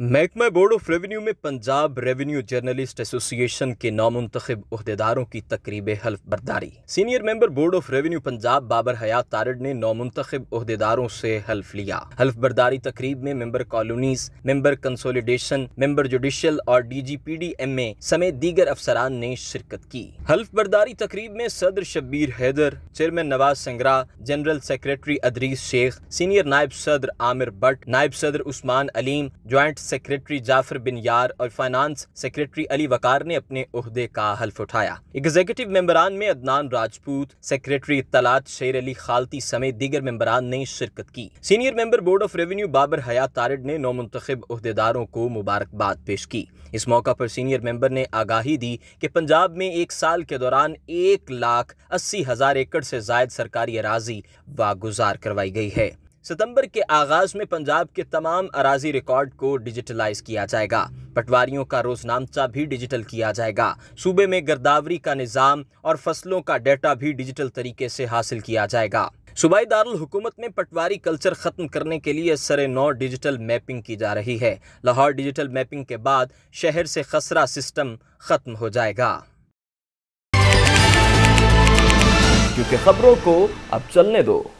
महकमा board of revenue में Punjab revenue journalist association के नामुंतखब अहदेदारों की तकरीब हल्फ बर्दारी senior member board of revenue Punjab Babar Hayat Tarar ने नामुंतखब अहदेदारों से हल्फ लिया हल्फ बर्दारी तकरीब में member colonies member consolidation member judicial और D G P D M A समेत दीगर अफसरान ने शिरकत की हल्फ बर्दारी तकरीब में सदर Shabbir Haider chairman Nawaz Sangra general secretary Idrees Sheikh senior नायब सदर आमिर भट्ट नायब सदर उस्मान अलीम ज्वाइंट सेक्रेटरी जाफर बिन यार और फाइनेंस सेक्रेटरी अली वकार ने अपने उहदे का हल्फ उठाया एग्जीक्यूटिव मेंबरान में अदनान राजपूत सेक्रेटरी इतलात शेर अली खालती समेत दीगर मेंबरान ने शिरकत की senior member board of revenue Babar Hayat Tarar ने नौ मुंतब अहदेदारों को मुबारकबाद पेश की इस मौका पर सीनियर मेंबर ने आगाही दी कि पंजाब में एक साल के दौरान एक लाख अस्सी हजार एकड़ से जायद सरकारी अराजी वागुजार करवाई गई है सितंबर के आगाज में पंजाब के तमाम अराजी रिकॉर्ड को डिजिटलाइज किया जाएगा पटवारियों का रोजनामचा भी डिजिटल किया जाएगा सूबे में गर्दावरी का निज़ाम और फसलों का डेटा भी डिजिटल तरीके से हासिल किया जाएगा सूबाई दारकूमत में पटवारी कल्चर ख़त्म करने के लिए सर नौ डिजिटल मैपिंग की जा रही है लाहौर डिजिटल मैपिंग के बाद शहर से खसरा सिस्टम ख़त्म हो जाएगा क्योंकि खबरों को अब चलने दो